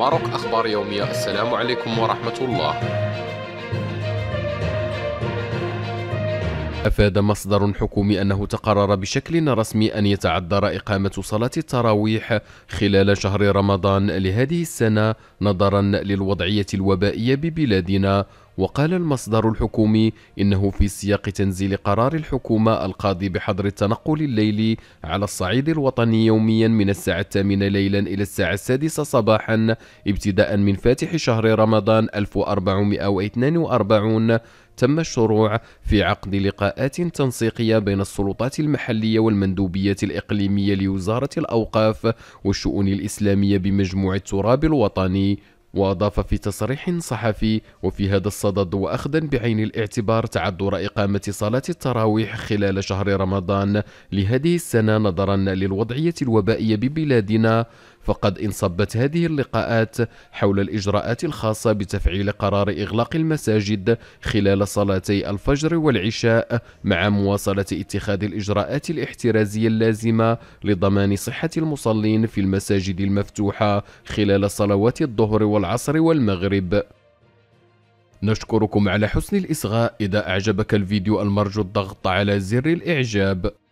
ماروك أخبار يومية السلام عليكم ورحمة الله أفاد مصدر حكومي أنه تقرر بشكل رسمي أن يتعذر إقامة صلاة التراويح خلال شهر رمضان لهذه السنة نظرا للوضعية الوبائية ببلادنا وقال المصدر الحكومي إنه في سياق تنزيل قرار الحكومة القاضي بحظر التنقل الليلي على الصعيد الوطني يوميا من الساعة الثامنة ليلا إلى الساعة السادسة صباحا ابتداء من فاتح شهر رمضان 1442 تم الشروع في عقد لقاءات تنسيقية بين السلطات المحلية والمندوبية الإقليمية لوزارة الأوقاف والشؤون الإسلامية بمجموعة التراب الوطني وأضاف في تصريح صحفي وفي هذا الصدد وأخذا بعين الاعتبار تعذر إقامة صلاة التراويح خلال شهر رمضان لهذه السنة نظرا للوضعية الوبائية ببلادنا فقد انصبت هذه اللقاءات حول الإجراءات الخاصة بتفعيل قرار إغلاق المساجد خلال صلاتي الفجر والعشاء مع مواصلة اتخاذ الإجراءات الاحترازية اللازمة لضمان صحة المصلين في المساجد المفتوحة خلال صلوات الظهر والعصر والمغرب نشكركم على حسن الإصغاء إذا أعجبك الفيديو المرجو الضغط على زر الإعجاب